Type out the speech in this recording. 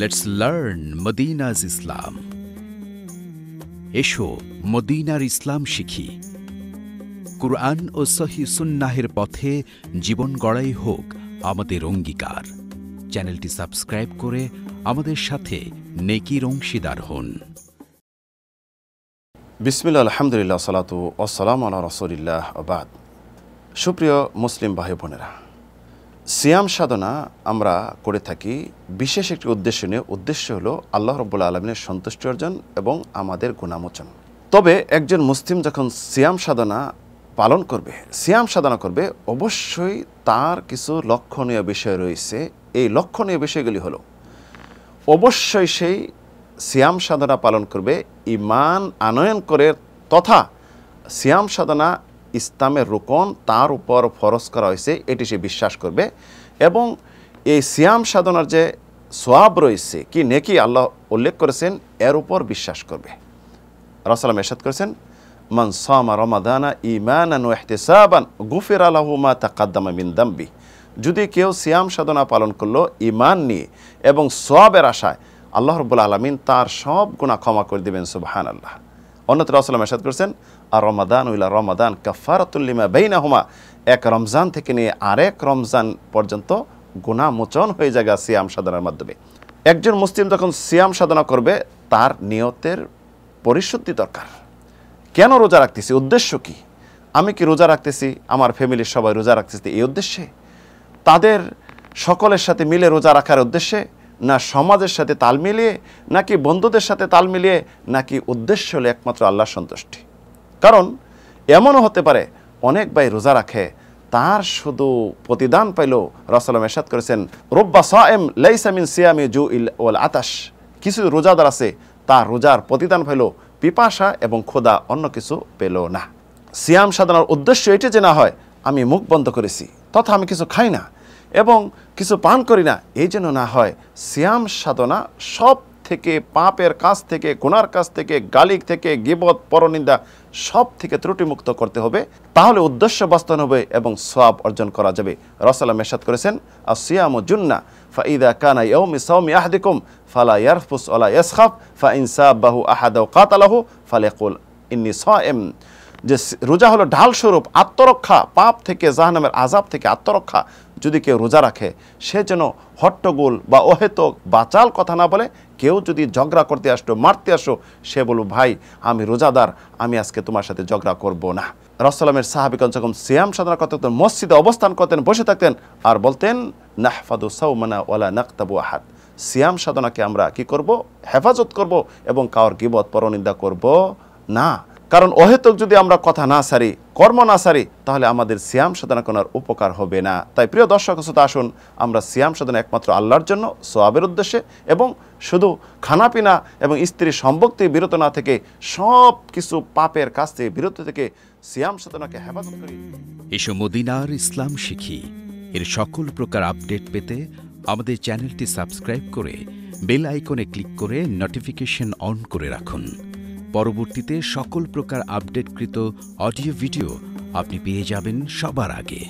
let's learn মদিনাজ ইসলাম এসো মদিনার ইসলাম শিখি কুরআন ও সহি সুন্নাহের পথে জীবন গড়াই হোক আমাদের অঙ্গীকার চ্যানেলটি সাবস্ক্রাইব করে আমাদের সাথে নেকির অংশীদার হন বিসমিল্লা আলহামদুলিল্লাহ সালাতু আসসালাম আল্লাহ রসুলিল্লাহ আবাদ সুপ্রিয় মুসলিম ভাই বোনেরা সিয়াম সাধনা আমরা করে থাকি বিশেষ একটি উদ্দেশ্য নিয়ে উদ্দেশ্য হলো আল্লাহ রব্বুল্লা আলমিনের সন্তুষ্টি অর্জন এবং আমাদের গুণামোচন তবে একজন মুসলিম যখন সিয়াম সাধনা পালন করবে সিয়াম সাধনা করবে অবশ্যই তার কিছু লক্ষণীয় বিষয় রয়েছে এই লক্ষণীয় বিষয়গুলি হলো অবশ্যই সেই সিয়াম সাধনা পালন করবে ইমান আনয়ন করে তথা সিয়াম সাধনা ইসলামের রোকন তার উপর ফরস করা হয়েছে এটি সে বিশ্বাস করবে এবং এই সিয়াম সাধনার যে সোয়াব রয়েছে কি নেকি আল্লাহ উল্লেখ করেছেন এর উপর বিশ্বাস করবে রসালাম এরশাদ করেছেন মান সামা রমাদানা ইমান ও এহতেসাবান গুফির আলাহুমা তাকাদ্দামা যদি কেউ সিয়াম সাধনা পালন করলো ইমান নিয়ে এবং সোয়াবের আশায় আল্লাহ রবুল আলমিন তার সব গুণা ক্ষমা করে দেবেন সুবাহান আল্লাহ অন্যত্র আসলাম এরশাদ করেছেন আর রমাদান উইলা রমাদান কাফারাতুল্লিমা বেইনা হুমা এক রমজান থেকে নিয়ে আরেক রমজান পর্যন্ত গুণামোচন হয়ে যাবে সিয়াম সাধনার মাধ্যমে একজন মুসলিম যখন সিয়াম সাধনা করবে তার নিয়তের পরিশুদ্ধি দরকার কেন রোজা রাখতেছি উদ্দেশ্য কি আমি কি রোজা রাখতেছি আমার ফ্যামিলির সবাই রোজা রাখতেছি এই উদ্দেশ্যে তাদের সকলের সাথে মিলে রোজা রাখার উদ্দেশ্যে না সমাজের সাথে তাল মিলিয়ে নাকি বন্ধুদের সাথে তাল মিলিয়ে নাকি উদ্দেশ্য হলো একমাত্র আল্লাহ সন্তুষ্টি কারণ এমনও হতে পারে অনেক ভাই রোজা রাখে তার শুধু প্রতিদান পাইল রাসালাম এরশাদ করেছেন সাম সায়েম লাইসামিন সিয়ামি জু ইল ওল আতাস কিছু রোজাদার আছে তার রোজার প্রতিদান পাইল পিপাসা এবং খোদা অন্য কিছু পেল না সিয়াম সাধনার উদ্দেশ্য এটি যে না হয় আমি মুখ বন্ধ করেছি তথা আমি কিছু খাই না এবং কিছু পান করি না এই যেন না হয় সিয়াম সাধনা সব থেকে পাপের কাজ থেকে গুনার কাজ থেকে গালিক থেকে গিবত পরনিন্দা সব থেকে ত্রুটিমুক্ত করতে হবে তাহলে উদ্দেশ্য বাস্তব হবে এবং সব অর্জন করা যাবে রসালাম এসাদ করেছেন আর সিয়াম জুন্না ফাঈদা কানা ইয়ৌমি সৌমি আহদিকুম ফালা ইয়ারফুস ওলা ইয়াসখাফ ফা বাহু আহাদ কাতালাহু ফালেকুল ইন্নি এম যে রোজা হলো ঢাল স্বরূপ আত্মরক্ষা পাপ থেকে জাহানামের আজাব থেকে আত্মরক্ষা যদি কেউ রোজা রাখে সে যেন হট্টগোল বা অহেতক বাচাল কথা না বলে কেউ যদি ঝগড়া করতে আসতো মারতে আসো সে বলো ভাই আমি রোজাদার আমি আজকে তোমার সাথে ঝগড়া করব না রসালামের সাহাবিকন যখন সিয়াম সাধনা করতেন মসজিদে অবস্থান করতেন বসে থাকতেন আর বলতেন নাহফাদু সৌমানা ওয়ালা নাক্তাবু আহাদ সিয়াম সাধনাকে আমরা কি করব হেফাজত করব এবং কার গিবত পরনিন্দা করব না কারণ অহেতুক যদি আমরা কথা না সারি কর্ম না সারি তাহলে আমাদের সিয়াম সাধনা করার উপকার হবে না তাই প্রিয় দর্শক শ্রোতা আসুন আমরা সিয়াম সাধনা একমাত্র আল্লাহর জন্য সোয়াবের উদ্দেশ্যে এবং শুধু খানাপিনা এবং স্ত্রীর সম্ভক্তি বিরত না থেকে সব কিছু পাপের কাছ থেকে বিরত থেকে সিয়াম সাধনাকে হেফাজত করি এসব মদিনার ইসলাম শিখি এর সকল প্রকার আপডেট পেতে আমাদের চ্যানেলটি সাবস্ক্রাইব করে বেল আইকনে ক্লিক করে নোটিফিকেশন অন করে রাখুন পরবর্তীতে সকল প্রকার আপডেটকৃত অডিও ভিডিও আপনি পেয়ে যাবেন সবার আগে